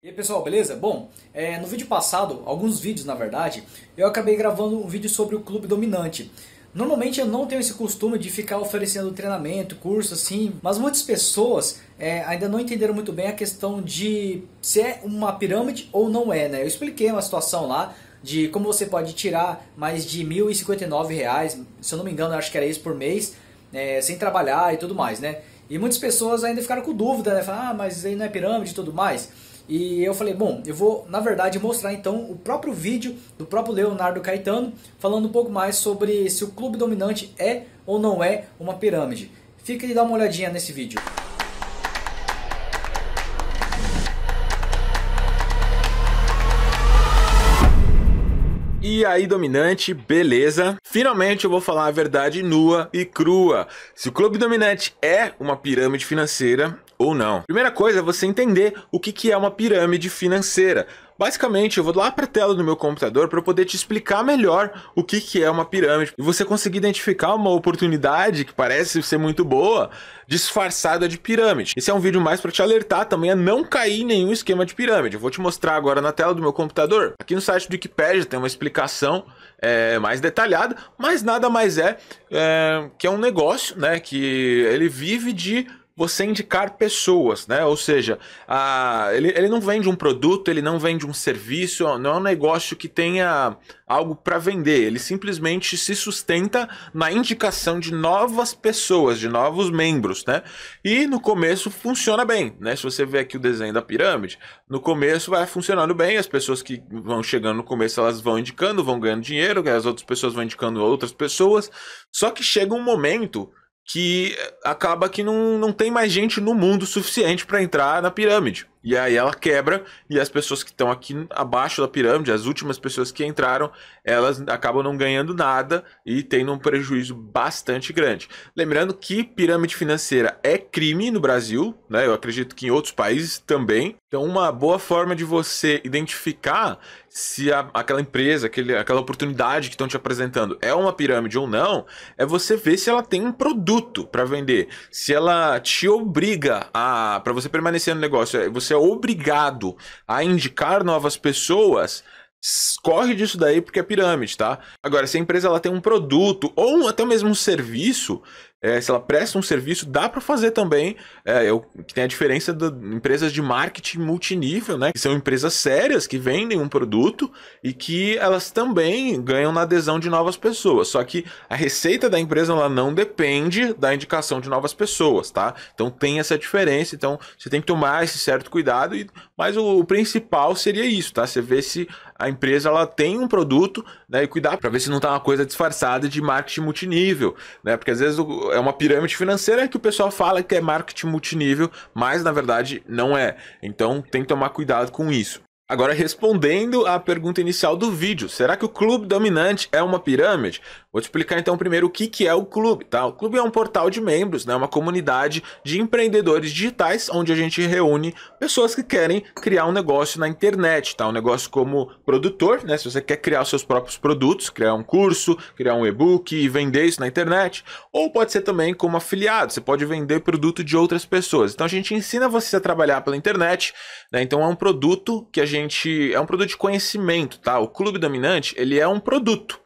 E aí pessoal, beleza? Bom, é, no vídeo passado, alguns vídeos na verdade, eu acabei gravando um vídeo sobre o clube dominante. Normalmente eu não tenho esse costume de ficar oferecendo treinamento, curso assim, mas muitas pessoas é, ainda não entenderam muito bem a questão de se é uma pirâmide ou não é, né? Eu expliquei uma situação lá de como você pode tirar mais de R$ 1.059, reais, se eu não me engano, acho que era isso por mês, é, sem trabalhar e tudo mais, né? E muitas pessoas ainda ficaram com dúvida, né? Falaram, ah, mas aí não é pirâmide e tudo mais. E eu falei, bom, eu vou, na verdade, mostrar então o próprio vídeo do próprio Leonardo Caetano, falando um pouco mais sobre se o clube dominante é ou não é uma pirâmide. Fica e dá uma olhadinha nesse vídeo. E aí, dominante, beleza? Finalmente eu vou falar a verdade nua e crua. Se o clube dominante é uma pirâmide financeira, ou não. Primeira coisa é você entender o que é uma pirâmide financeira. Basicamente, eu vou lá para a tela do meu computador para poder te explicar melhor o que, que é uma pirâmide e você conseguir identificar uma oportunidade que parece ser muito boa, disfarçada de pirâmide. Esse é um vídeo mais para te alertar também a não cair em nenhum esquema de pirâmide. Eu vou te mostrar agora na tela do meu computador. Aqui no site do Wikipedia tem uma explicação é, mais detalhada, mas nada mais é, é que é um negócio né, que ele vive de você indicar pessoas, né? Ou seja, a, ele, ele não vende um produto, ele não vende um serviço, não é um negócio que tenha algo para vender. Ele simplesmente se sustenta na indicação de novas pessoas, de novos membros, né? E no começo funciona bem, né? Se você ver aqui o desenho da pirâmide, no começo vai funcionando bem, as pessoas que vão chegando no começo, elas vão indicando, vão ganhando dinheiro, as outras pessoas vão indicando outras pessoas. Só que chega um momento que acaba que não, não tem mais gente no mundo suficiente para entrar na pirâmide. E aí ela quebra e as pessoas que estão aqui abaixo da pirâmide, as últimas pessoas que entraram, elas acabam não ganhando nada e tendo um prejuízo bastante grande. Lembrando que pirâmide financeira é crime no Brasil, né? Eu acredito que em outros países também. Então, uma boa forma de você identificar se a, aquela empresa, aquele, aquela oportunidade que estão te apresentando é uma pirâmide ou não, é você ver se ela tem um produto para vender, se ela te obriga a para você permanecer no negócio, é, você é obrigado a indicar novas pessoas, corre disso daí porque é pirâmide, tá? Agora, se a empresa ela tem um produto ou até mesmo um serviço é, se ela presta um serviço, dá para fazer também. É, eu, tem a diferença de empresas de marketing multinível, né? Que são empresas sérias que vendem um produto e que elas também ganham na adesão de novas pessoas. Só que a receita da empresa ela não depende da indicação de novas pessoas, tá? Então tem essa diferença. Então você tem que tomar esse certo cuidado. E, mas o, o principal seria isso, tá? Você vê se a empresa ela tem um produto, né? E cuidar para ver se não tá uma coisa disfarçada de marketing multinível, né? Porque às vezes o é uma pirâmide financeira que o pessoal fala que é marketing multinível, mas na verdade não é. Então tem que tomar cuidado com isso. Agora, respondendo à pergunta inicial do vídeo, será que o clube dominante é uma pirâmide? Vou te explicar então primeiro o que, que é o clube, tá? O clube é um portal de membros, né? uma comunidade de empreendedores digitais, onde a gente reúne pessoas que querem criar um negócio na internet, tá? Um negócio como produtor, né? Se você quer criar os seus próprios produtos, criar um curso, criar um e-book e vender isso na internet. Ou pode ser também como afiliado, você pode vender produto de outras pessoas. Então a gente ensina você a trabalhar pela internet, né? Então é um produto que a gente gente. É um produto de conhecimento, tá? O Clube Dominante, ele é um produto.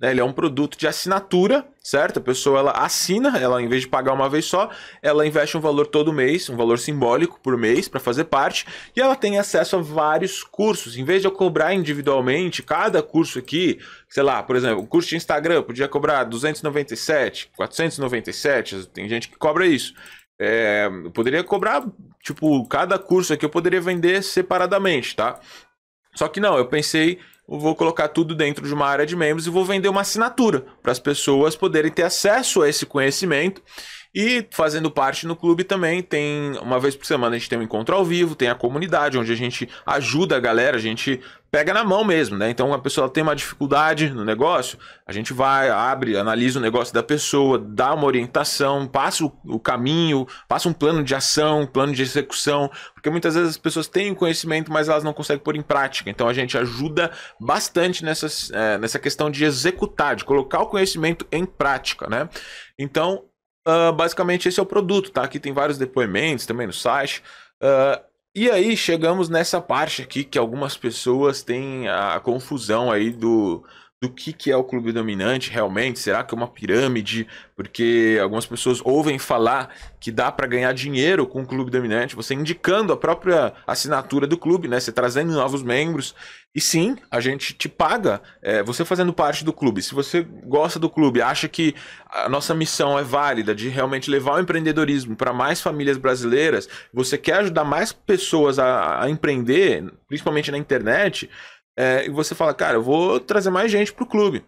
Né? Ele é um produto de assinatura, certo? A pessoa ela assina, ela em vez de pagar uma vez só, ela investe um valor todo mês, um valor simbólico por mês para fazer parte, e ela tem acesso a vários cursos. Em vez de eu cobrar individualmente cada curso aqui, sei lá, por exemplo, o curso de Instagram podia cobrar 297, 497, tem gente que cobra isso. É, eu poderia cobrar, tipo, cada curso aqui eu poderia vender separadamente, tá? Só que não, eu pensei, eu vou colocar tudo dentro de uma área de membros e vou vender uma assinatura para as pessoas poderem ter acesso a esse conhecimento e fazendo parte no clube também tem uma vez por semana a gente tem um encontro ao vivo, tem a comunidade onde a gente ajuda a galera, a gente pega na mão mesmo, né? Então a pessoa tem uma dificuldade no negócio, a gente vai, abre, analisa o negócio da pessoa, dá uma orientação, passa o, caminho, passa um plano de ação, um plano de execução, porque muitas vezes as pessoas têm o conhecimento, mas elas não conseguem pôr em prática. Então a gente ajuda bastante nessa é, eh, nessa questão de executar, de colocar o conhecimento em prática, né? Então uh, basicamente esse é o produto, tá? Aqui tem vários depoimentos também no site. Uh, e aí chegamos nessa parte aqui que algumas pessoas têm a confusão aí do do que, que é o clube dominante realmente? Será que é uma pirâmide? Porque algumas pessoas ouvem falar que dá para ganhar dinheiro com o clube dominante, você indicando a própria assinatura do clube, né? Você trazendo novos membros. E sim, a gente te paga é, você fazendo parte do clube. Se você gosta do clube, acha que a nossa missão é válida de realmente levar o empreendedorismo para mais famílias brasileiras, você quer ajudar mais pessoas a, a empreender, principalmente na internet é, e você fala, cara, eu vou trazer mais gente pro clube.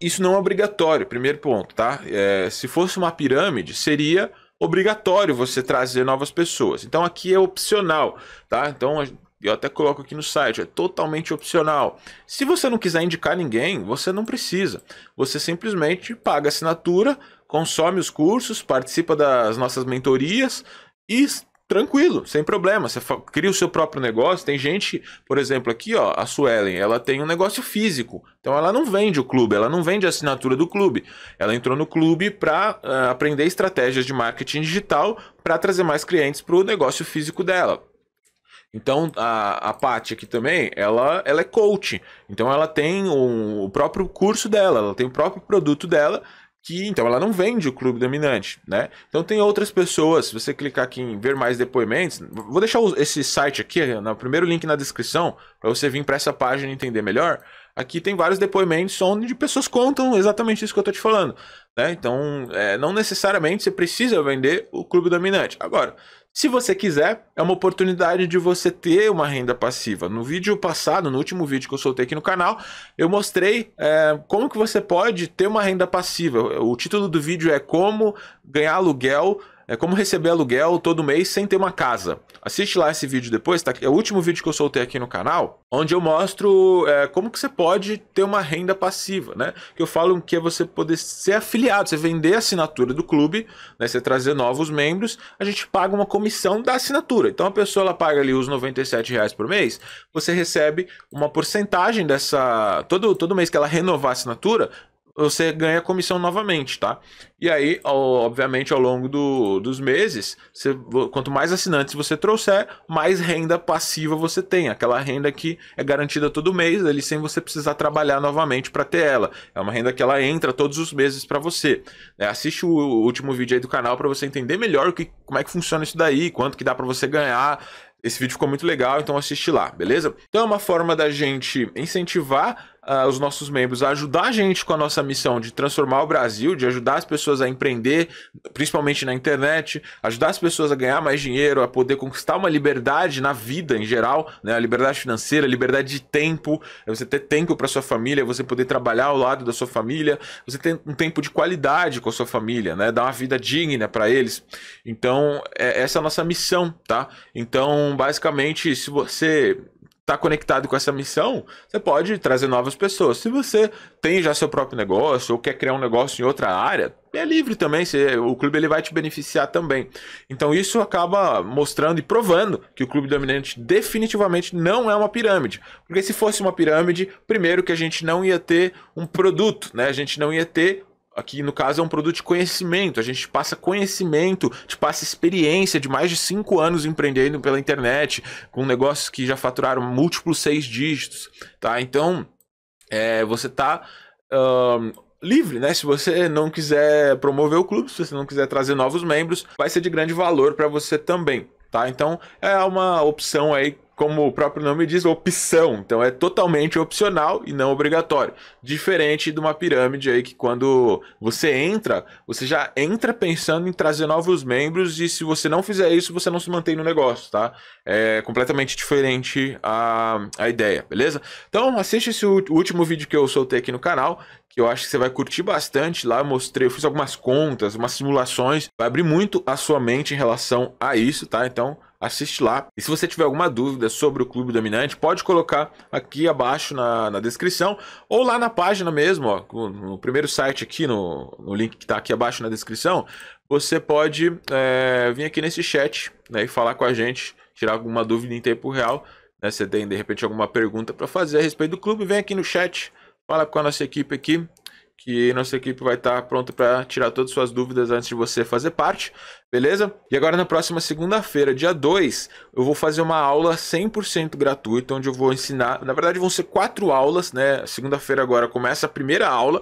Isso não é obrigatório, primeiro ponto, tá? É, se fosse uma pirâmide, seria obrigatório você trazer novas pessoas. Então aqui é opcional, tá? Então eu até coloco aqui no site, é totalmente opcional. Se você não quiser indicar ninguém, você não precisa. Você simplesmente paga assinatura, consome os cursos, participa das nossas mentorias e tranquilo, sem problema. Você cria o seu próprio negócio. Tem gente, por exemplo, aqui, ó, a Suelen, ela tem um negócio físico. Então ela não vende o clube, ela não vende a assinatura do clube. Ela entrou no clube para uh, eh, aprender estratégias de marketing digital para trazer mais clientes para o negócio físico dela. Então, a, a Paty aqui também, ela, ela é coach. Então, ela tem um, o próprio curso dela, ela tem o próprio produto dela que então ela não vende o clube dominante, né? Então tem outras pessoas, se você clicar aqui em ver mais depoimentos, vou deixar esse site aqui, né, no primeiro link na descrição, para você vir para essa página e entender melhor. Aqui tem vários depoimentos onde pessoas contam exatamente isso que eu estou te falando. Né? Então, é, não necessariamente você precisa vender o clube dominante. Agora, se você quiser, é uma oportunidade de você ter uma renda passiva. No vídeo passado, no último vídeo que eu soltei aqui no canal, eu mostrei é, como que você pode ter uma renda passiva. O título do vídeo é como ganhar aluguel é como receber aluguel todo mês sem ter uma casa. Assiste lá esse vídeo depois, tá? É o último vídeo que eu soltei aqui no canal, onde eu mostro é, como que você pode ter uma renda passiva, né? Que eu falo que é você poder ser afiliado, você vender a assinatura do clube, né? Você trazer novos membros, a gente paga uma comissão da assinatura. Então a pessoa ela paga ali os 97 reais por mês, você recebe uma porcentagem dessa todo todo mês que ela renovar a assinatura, você ganha comissão novamente, tá? E aí, obviamente, ao longo do, dos meses, você, quanto mais assinantes você trouxer, mais renda passiva você tem. Aquela renda que é garantida todo mês, ali sem você precisar trabalhar novamente para ter ela. É uma renda que ela entra todos os meses para você. É, assiste o último vídeo aí do canal para você entender melhor o que, como é que funciona isso daí, quanto que dá para você ganhar. Esse vídeo ficou muito legal, então assiste lá, beleza? Então é uma forma da gente incentivar uh, os nossos membros a ajudar a gente com a nossa missão de transformar o Brasil, de ajudar as pessoas a empreender, principalmente na internet, ajudar as pessoas a ganhar mais dinheiro, a poder conquistar uma liberdade na vida em geral, né? a liberdade financeira, a liberdade de tempo, é você ter tempo para sua família, é você poder trabalhar ao lado da sua família, você ter um tempo de qualidade com a sua família, né? dar uma vida digna para eles. Então, é, essa é a nossa missão, tá? Então, basicamente, se você está conectado com essa missão, você pode trazer novas pessoas. Se você tem já seu próprio negócio ou quer criar um negócio em outra área, é livre também, você, o clube ele vai te beneficiar também. Então isso acaba mostrando e provando que o clube dominante definitivamente não é uma pirâmide. Porque se fosse uma pirâmide, primeiro que a gente não ia ter um produto, né? A gente não ia ter Aqui, no caso, é um produto de conhecimento. A gente passa conhecimento, te passa experiência de mais de cinco anos empreendendo pela internet, com negócios que já faturaram múltiplos seis dígitos, tá? Então, é, você tá um, livre, né? Se você não quiser promover o clube, se você não quiser trazer novos membros, vai ser de grande valor para você também, tá? Então, é uma opção aí como o próprio nome diz, opção. Então é totalmente opcional e não obrigatório. Diferente de uma pirâmide aí que quando você entra, você já entra pensando em trazer novos membros e se você não fizer isso, você não se mantém no negócio, tá? É completamente diferente a, a ideia, beleza? Então assiste esse último vídeo que eu soltei aqui no canal, que eu acho que você vai curtir bastante. Lá eu mostrei, eu fiz algumas contas, umas simulações, vai abrir muito a sua mente em relação a isso, tá? Então assiste lá. E se você tiver alguma dúvida sobre o Clube Dominante, pode colocar aqui abaixo na, na descrição ou lá na página mesmo, ó, no, primeiro site aqui, no, no link que está aqui abaixo na descrição, você pode é, vir aqui nesse chat né, e falar com a gente, tirar alguma dúvida em tempo real. Né, você tem de repente alguma pergunta para fazer a respeito do clube, vem aqui no chat, fala com a nossa equipe aqui que nossa equipe vai estar tá pronta para tirar todas as suas dúvidas antes de você fazer parte, beleza? E agora na próxima segunda-feira, dia 2, eu vou fazer uma aula 100% gratuita, onde eu vou ensinar, na verdade vão ser quatro aulas, né? Segunda-feira agora começa a primeira aula,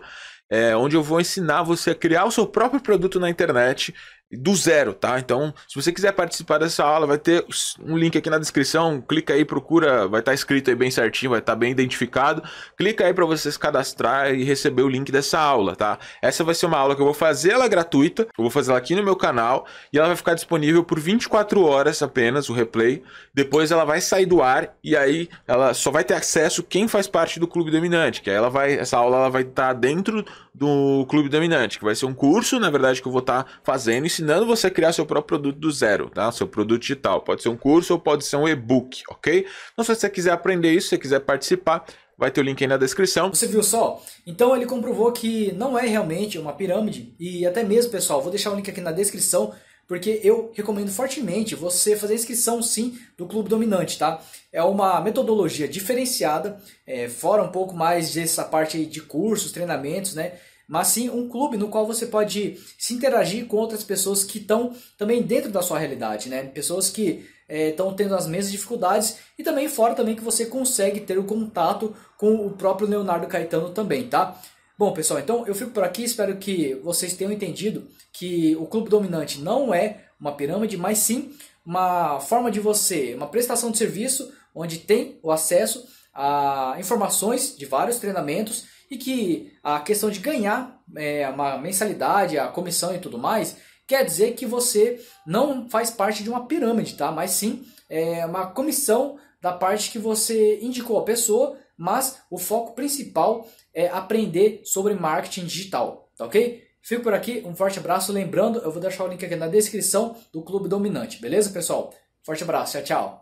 é, onde eu vou ensinar você a criar o seu próprio produto na internet do zero, tá? Então, se você quiser participar dessa aula, vai ter um link aqui na descrição, clica aí, procura, vai estar tá escrito aí bem certinho, vai estar tá bem identificado. Clica aí para você se cadastrar e receber o link dessa aula, tá? Essa vai ser uma aula que eu vou fazer ela é gratuita, eu vou fazer ela aqui no meu canal e ela vai ficar disponível por 24 horas apenas o replay. Depois ela vai sair do ar e aí ela só vai ter acesso quem faz parte do Clube Dominante, que aí ela vai essa aula ela vai estar tá dentro do Clube Dominante, que vai ser um curso, na verdade que eu vou estar tá fazendo e ensinando você a criar seu próprio produto do zero, tá? Seu produto digital. Pode ser um curso ou pode ser um e-book, ok? Então, se você quiser aprender isso, se você quiser participar, vai ter o link aí na descrição. Você viu só? Então ele comprovou que não é realmente uma pirâmide. E até mesmo, pessoal, vou deixar o link aqui na descrição, porque eu recomendo fortemente você fazer inscrição sim do Clube Dominante, tá? É uma metodologia diferenciada, é, fora um pouco mais dessa parte de cursos, treinamentos, né? mas sim um clube no qual você pode se interagir com outras pessoas que estão também dentro da sua realidade, né? Pessoas que estão é, tendo as mesmas dificuldades e também fora também que você consegue ter o contato com o próprio Leonardo Caetano também, tá? Bom, pessoal, então eu fico por aqui, espero que vocês tenham entendido que o clube dominante não é uma pirâmide, mas sim uma forma de você, uma prestação de serviço onde tem o acesso a informações de vários treinamentos e que a questão de ganhar é, uma mensalidade, a comissão e tudo mais, quer dizer que você não faz parte de uma pirâmide, tá? Mas sim é uma comissão da parte que você indicou a pessoa, mas o foco principal é aprender sobre marketing digital, tá ok? Fico por aqui, um forte abraço. Lembrando, eu vou deixar o link aqui na descrição do Clube Dominante, beleza, pessoal? Forte abraço, tchau, tchau.